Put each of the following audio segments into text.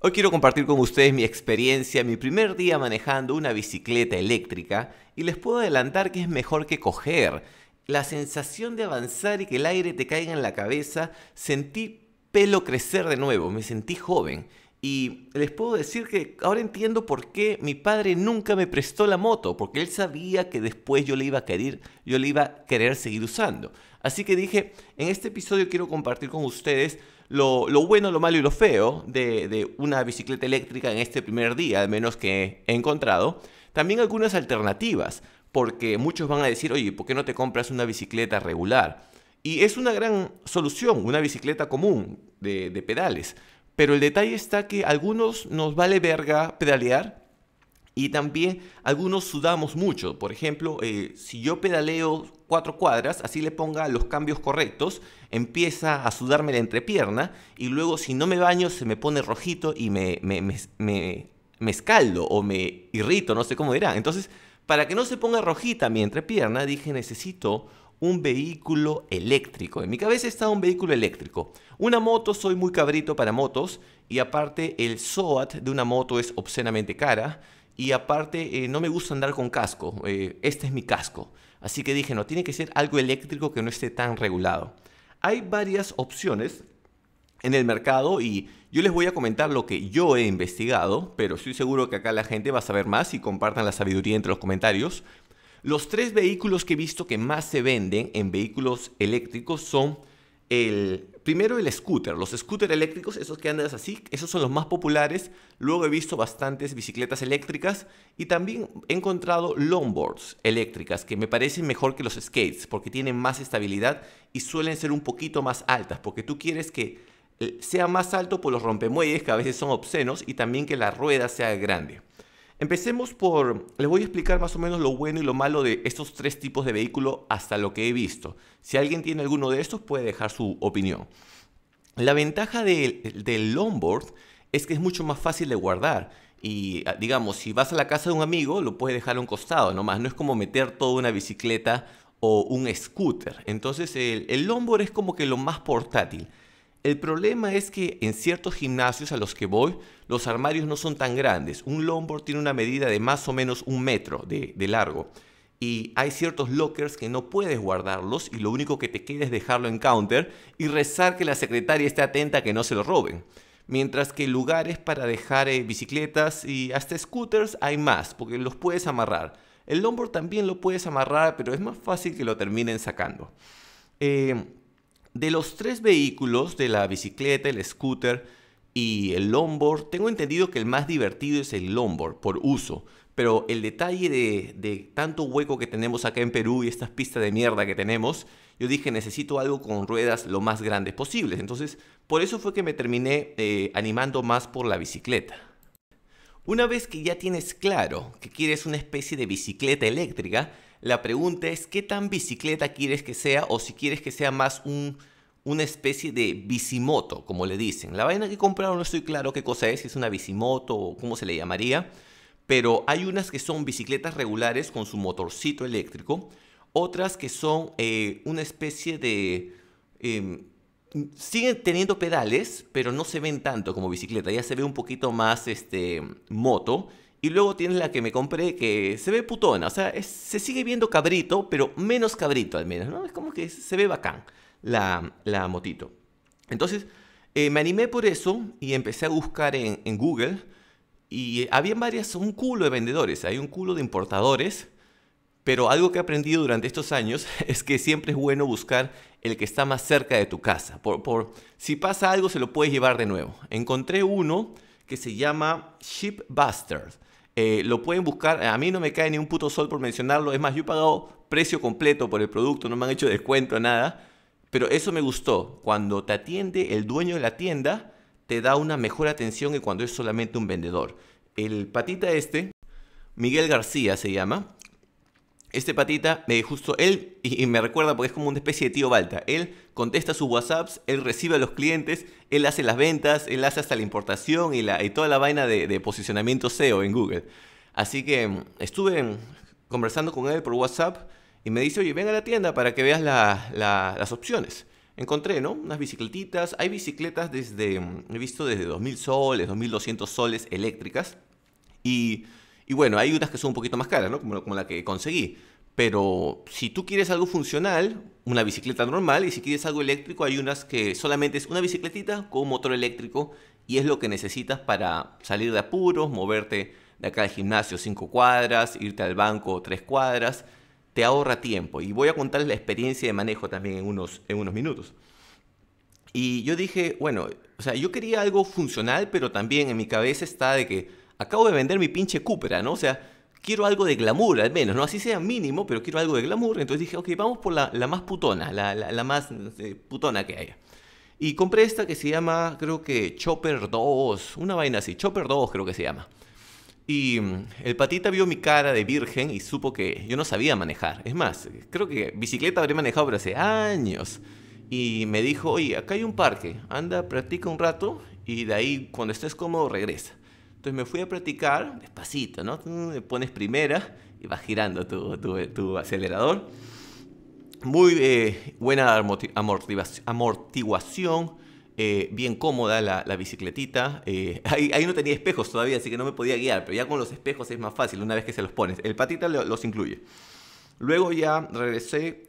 Hoy quiero compartir con ustedes mi experiencia, mi primer día manejando una bicicleta eléctrica y les puedo adelantar que es mejor que coger. La sensación de avanzar y que el aire te caiga en la cabeza, sentí pelo crecer de nuevo, me sentí joven. Y les puedo decir que ahora entiendo por qué mi padre nunca me prestó la moto, porque él sabía que después yo le iba a querer, yo le iba a querer seguir usando. Así que dije, en este episodio quiero compartir con ustedes lo, bueno, lo malo y lo feo de, una bicicleta eléctrica en este primer día, al menos que he encontrado. También algunas alternativas, porque muchos van a decir, oye, ¿por qué no te compras una bicicleta regular? Y es una gran solución, una bicicleta común de, de pedales. Pero el detalle está que a algunos nos vale verga pedalear y también algunos sudamos mucho. Por ejemplo, eh, si yo pedaleo cuatro cuadras, así le ponga los cambios correctos, empieza a sudarme la entrepierna y luego si no me baño se me pone rojito y me, me, me, me, me escaldo o me irrito, no sé cómo dirá. Entonces, para que no se ponga rojita mi entrepierna, dije necesito un vehículo eléctrico. En mi cabeza está un vehículo eléctrico. Una moto, soy muy cabrito para motos y aparte el SOAT de una moto es obscenamente cara y aparte eh, no me gusta andar con casco, eh, este es mi casco. Así que dije, no, tiene que ser algo eléctrico que no esté tan regulado. Hay varias opciones en el mercado y yo les voy a comentar lo que yo he investigado, pero estoy seguro que acá la gente va a saber más y compartan la sabiduría entre los comentarios. Los tres vehículos que he visto que más se venden en vehículos eléctricos son el primero el scooter, los scooters eléctricos, esos que andas así, esos son los más populares. Luego he visto bastantes bicicletas eléctricas y también he encontrado longboards eléctricas que me parecen mejor que los skates porque tienen más estabilidad y suelen ser un poquito más altas porque tú quieres que eh, sea más alto por los rompemuelles que a veces son obscenos y también que la rueda sea grande. Empecemos por, les voy a explicar más o menos lo bueno y lo malo de estos tres tipos de vehículo hasta lo que he visto. Si alguien tiene alguno de estos puede dejar su opinión. La ventaja del, longboard es que es mucho más fácil de guardar. Y ah, digamos, si vas a la casa de un amigo, lo puedes dejar a un costado nomás. No es como meter toda una bicicleta o un scooter. Entonces el, el longboard es como que lo más portátil. El problema es que en ciertos gimnasios a los que voy, los armarios no son tan grandes. Un longboard tiene una medida de más o menos un metro de, largo. Y hay ciertos lockers que no puedes guardarlos y lo único que te queda es dejarlo en counter y rezar que la secretaria esté atenta a que no se lo roben. Mientras que lugares para dejar eh, bicicletas y hasta scooters hay más, porque los puedes amarrar. El longboard también lo puedes amarrar, pero es más fácil que lo terminen sacando. Eh, de los tres vehículos, de la bicicleta, el scooter y el longboard, tengo entendido que el más divertido es el longboard por uso. Pero el detalle de, tanto hueco que tenemos acá en Perú y estas pistas de mierda que tenemos, yo dije necesito algo con ruedas lo más grandes posibles. Entonces, por eso fue que me terminé eh, animando más por la bicicleta. Una vez que ya tienes claro que quieres una especie de bicicleta eléctrica, la pregunta es qué tan bicicleta quieres que sea o si quieres que sea más un, una especie de bicimoto, como le dicen. La vaina que compraron no estoy claro qué cosa es, si es una bicimoto o cómo se le llamaría, pero hay unas que son bicicletas regulares con su motorcito eléctrico, otras que son eh, una especie de... Em, siguen teniendo pedales, pero no se ven tanto como bicicleta, ya se ve un poquito más este, moto y luego tienes la que me compré que se ve putona. O sea, se sigue viendo cabrito, pero menos cabrito al menos, ¿no? Es como que se ve bacán la, la motito. Entonces, eh, me animé por eso y empecé a buscar en, Google. Y había varias, un culo de vendedores, hay un culo de importadores. Pero algo que he aprendido durante estos años es que siempre es bueno buscar el que está más cerca de tu casa. Por, por si pasa algo, se lo puedes llevar de nuevo. Encontré uno que se llama Ship Busters. Eh, lo pueden buscar, a mí no me cae ni un puto sol por mencionarlo, es más, yo he pagado precio completo por el producto, no me han hecho descuento, nada, pero eso me gustó, cuando te atiende el dueño de la tienda, te da una mejor atención que cuando es solamente un vendedor. El patita este, Miguel García se llama, este patita, me justo él, y, me recuerda porque es como una especie de tío Balta, él contesta sus WhatsApps, él recibe a los clientes, él hace las ventas, él hace hasta la importación y, toda la vaina de, posicionamiento SEO en Google. Así que mm, estuve conversando con él por WhatsApp y me dice, oye, ven a la tienda para que veas las opciones. Encontré, ¿no? Unas bicicletitas. Hay bicicletas desde, mm, he visto desde 2.000 soles, 2.200 soles eléctricas. Y y bueno, hay unas que son un poquito más caras, ¿no? Como, como la que conseguí. Pero si tú quieres algo funcional, una bicicleta normal, y si quieres algo eléctrico, hay unas que solamente es una bicicletita con motor eléctrico y es lo que necesitas para salir de apuros, moverte de acá al gimnasio cinco cuadras, irte al banco tres cuadras, te ahorra tiempo. Y voy a contarles la experiencia de manejo también en unos, en unos minutos. Y yo dije, bueno, o sea, yo quería algo funcional, pero también en mi cabeza está de que acabo de vender mi pinche Cupra, ¿no? O sea, quiero algo de glamour al menos, ¿no? Así sea mínimo, pero quiero algo de glamour. Entonces dije, ok, vamos por la, más putona, la, la, más eh, putona que haya. Y compré esta que se llama, creo que Chopper 2, una vaina así, Chopper 2 creo que se llama. Y mm, el patita vio mi cara de virgen y supo que yo no sabía manejar. Es más, creo que bicicleta habría manejado pero hace años. Y me dijo, oye, acá hay un parque, anda, practica un rato y de ahí cuando estés cómodo regresa. Entonces me fui a practicar despacito, ¿no? pones primera y vas girando tu, acelerador. Muy eh, buena amortiguación, eh, bien cómoda la, bicicletita. Eh, ahí, ahí, no tenía espejos todavía, así que no me podía guiar, pero ya con los espejos es más fácil una vez que se los pones. El patita los incluye. Luego ya regresé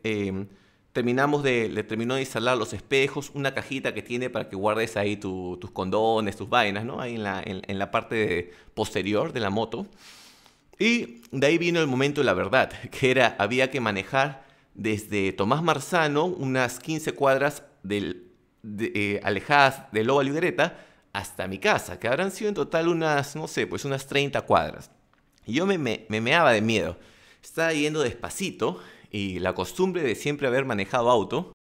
terminamos de, le terminó de instalar los espejos, una cajita que tiene para que guardes ahí tus condones, tus vainas, ¿no? Ahí en la, en, la parte posterior de la moto. Y de ahí vino el momento de la verdad, que era, había que manejar desde Tomás Marzano, unas 15 cuadras del, eh, alejadas de Loba Libreta, hasta mi casa, que habrán sido en total unas, no sé, pues unas 30 cuadras. Y yo me, me, me meaba de miedo. Estaba yendo despacito y la costumbre de siempre haber manejado auto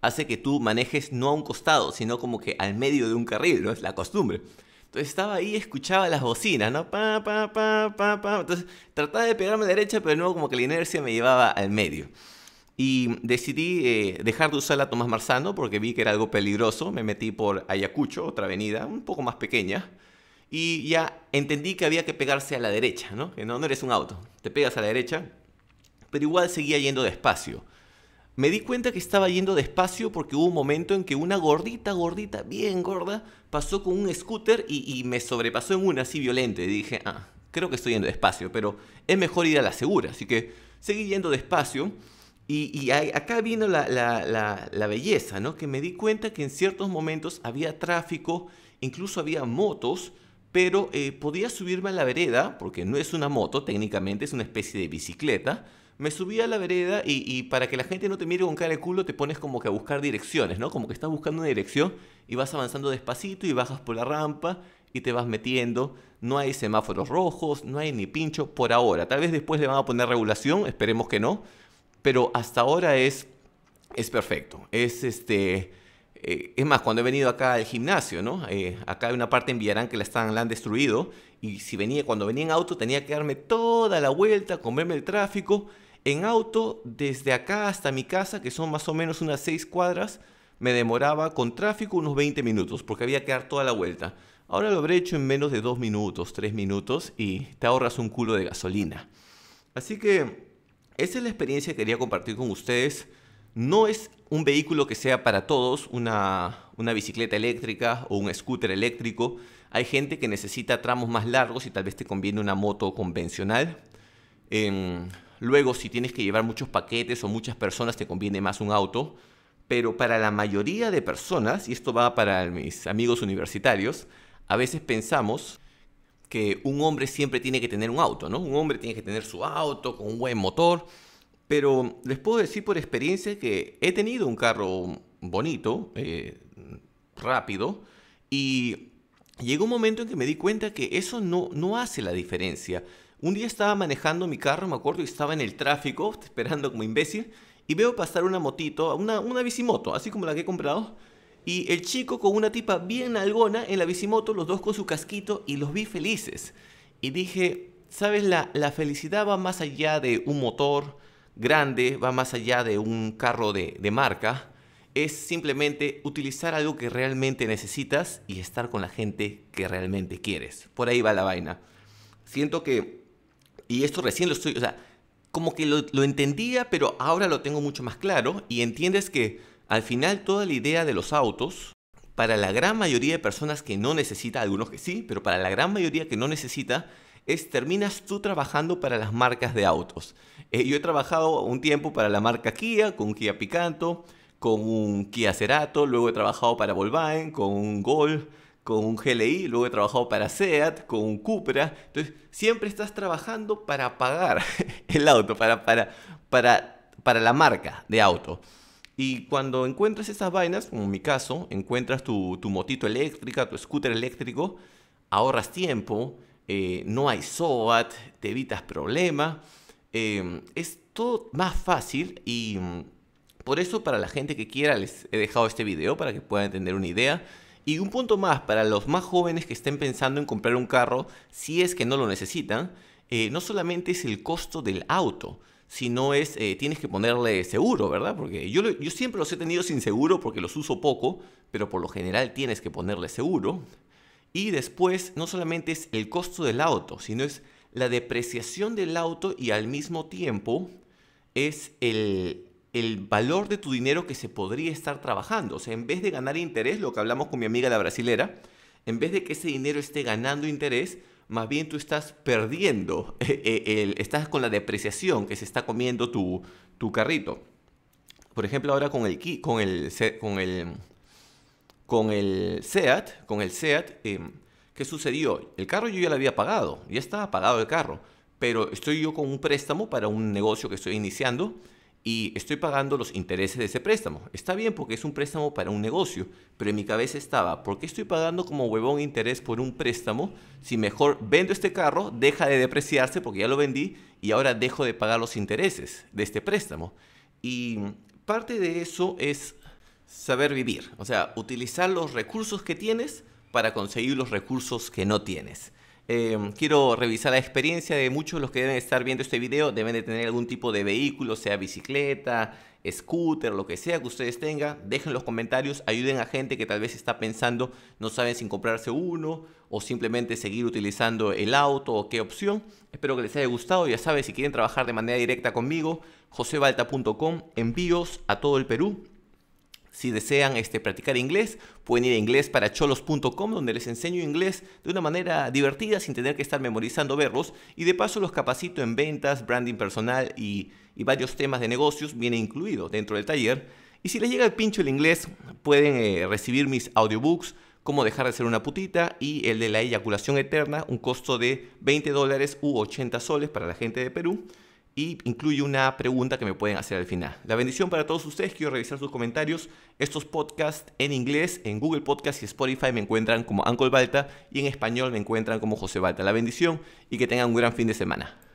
hace que tú manejes no a un costado, sino como que al medio de un carril, ¿no? Es la costumbre. Entonces estaba ahí, escuchaba las bocinas, ¿no? Pa, pa, pa, pa, pa. Entonces trataba de pegarme a la derecha, pero nuevo como que la inercia me llevaba al medio. Y decidí eh, dejar de usar la Tomás Marzano porque vi que era algo peligroso. Me metí por Ayacucho, otra avenida, un poco más pequeña. Y ya entendí que había que pegarse a la derecha, ¿no? Que no eres un auto. Te pegas a la derecha pero igual seguía yendo despacio. Me di cuenta que estaba yendo despacio porque hubo un momento en que una gordita, gordita, bien gorda, pasó con un scooter y, me sobrepasó en una así violenta. Y dije, ah, creo que estoy yendo despacio, pero es mejor ir a la segura. Así que seguí yendo despacio. Y, y acá vino la, belleza, ¿no? Que me di cuenta que en ciertos momentos había tráfico, incluso había motos, pero eh, podía subirme a la vereda, porque no es una moto técnicamente, es una especie de bicicleta me subí a la vereda y, para que la gente no te mire con cara de culo te pones como que a buscar direcciones, ¿no? Como que estás buscando una dirección y vas avanzando despacito y bajas por la rampa y te vas metiendo. No hay semáforos rojos, no hay ni pincho por ahora. Tal vez después le van a poner regulación, esperemos que no, pero hasta ahora es, es perfecto. Es este... Eh, es más, cuando he venido acá al gimnasio, ¿no? Eh, acá hay una parte en Villarán que la, están, la han destruido y si venía, cuando venía en auto tenía que darme toda la vuelta, comerme el tráfico en auto desde acá hasta mi casa, que son más o menos unas 6 cuadras, me demoraba con tráfico unos 20 minutos, porque había que dar toda la vuelta. Ahora lo habré hecho en menos de 2 minutos, 3 minutos, y te ahorras un culo de gasolina. Así que esa es la experiencia que quería compartir con ustedes. No es un vehículo que sea para todos, una, bicicleta eléctrica o un scooter eléctrico. Hay gente que necesita tramos más largos y tal vez te conviene una moto convencional. En... Em, Luego, si tienes que llevar muchos paquetes o muchas personas, te conviene más un auto. Pero para la mayoría de personas, y esto va para mis amigos universitarios, a veces pensamos que un hombre siempre tiene que tener un auto, ¿no? Un hombre tiene que tener su auto con un buen motor. Pero les puedo decir por experiencia que he tenido un carro bonito, eh, rápido, y llegó un momento en que me di cuenta que eso no, no hace la diferencia. Un día estaba manejando mi carro, me acuerdo, y estaba en el tráfico, esperando como imbécil, y veo pasar una motito, una, una bicimoto, así como la que he comprado, y el chico con una tipa bien algona en la bicimoto, los dos con su casquito, y los vi felices. Y dije, ¿sabes? La, la felicidad va más allá de un motor grande, va más allá de un carro de, de marca es simplemente utilizar algo que realmente necesitas y estar con la gente que realmente quieres. Por ahí va la vaina. Siento que y esto recién lo estoy, o sea, como que lo, entendía, pero ahora lo tengo mucho más claro y entiendes que al final toda la idea de los autos, para la gran mayoría de personas que no necesita, algunos que sí, pero para la gran mayoría que no necesita, es terminas tú trabajando para las marcas de autos. Eh, yo he trabajado un tiempo para la marca Kia, con Kia Picanto, con un Kia Cerato, luego he trabajado para Volkswagen, con un Golf con un GLI, luego he trabajado para SEAT, con un Cupra. Entonces, siempre estás trabajando para pagar el auto, para, para, para, la marca de auto. Y cuando encuentras esas vainas, como en mi caso, encuentras tu, motito eléctrica, tu scooter eléctrico, ahorras tiempo, eh, no hay SOAT, te evitas problemas. Em, es todo más fácil y mm, por eso para la gente que quiera les he dejado este video para que puedan tener una idea. Y un punto más para los más jóvenes que estén pensando en comprar un carro, si es que no lo necesitan, eh, no solamente es el costo del auto, sino es, eh, tienes que ponerle seguro, ¿verdad? Porque yo, yo siempre los he tenido sin seguro porque los uso poco, pero por lo general tienes que ponerle seguro. Y después no solamente es el costo del auto, sino es la depreciación del auto y al mismo tiempo es el, el valor de tu dinero que se podría estar trabajando. O sea, en vez de ganar interés, lo que hablamos con mi amiga la brasilera, en vez de que ese dinero esté ganando interés, más bien tú estás perdiendo, eh, eh, estás con la depreciación que se está comiendo tu, tu carrito. Por ejemplo, ahora con el, con el, con el, con el SEAT, con el SEAT em, ¿qué sucedió? El carro yo ya lo había pagado, ya estaba pagado el carro, pero estoy yo con un préstamo para un negocio que estoy iniciando y estoy pagando los intereses de ese préstamo. Está bien porque es un préstamo para un negocio, pero en mi cabeza estaba, ¿por qué estoy pagando como huevón interés por un préstamo si mejor vendo este carro, deja de depreciarse porque ya lo vendí y ahora dejo de pagar los intereses de este préstamo? Y parte de eso es saber vivir, o sea, utilizar los recursos que tienes para conseguir los recursos que no tienes. Em, quiero revisar la experiencia de muchos de los que deben estar viendo este video. Deben de tener algún tipo de vehículo, sea bicicleta, scooter, lo que sea que ustedes tengan. Dejen los comentarios, ayuden a gente que tal vez está pensando, no saben si comprarse uno o simplemente seguir utilizando el auto o qué opción. Espero que les haya gustado. Ya saben, si quieren trabajar de manera directa conmigo, josebalta.com, envíos a todo el Perú. Si desean este, practicar inglés, pueden ir a inglesparacholos.com donde les enseño inglés de una manera divertida sin tener que estar memorizando verbos y de paso los capacito en ventas, branding personal y, varios temas de negocios, viene incluido dentro del taller. Y si les llega el pincho el inglés, pueden eh, recibir mis audiobooks, como dejar de ser una putita y el de la eyaculación eterna, un costo de 20 dólares u 80 soles para la gente de Perú y incluye una pregunta que me pueden hacer al final. La bendición para todos ustedes, quiero revisar sus comentarios. Estos podcasts en inglés, en Google Podcast y Spotify me encuentran como Uncle Balta y en español me encuentran como José Balta. La bendición y que tengan un gran fin de semana.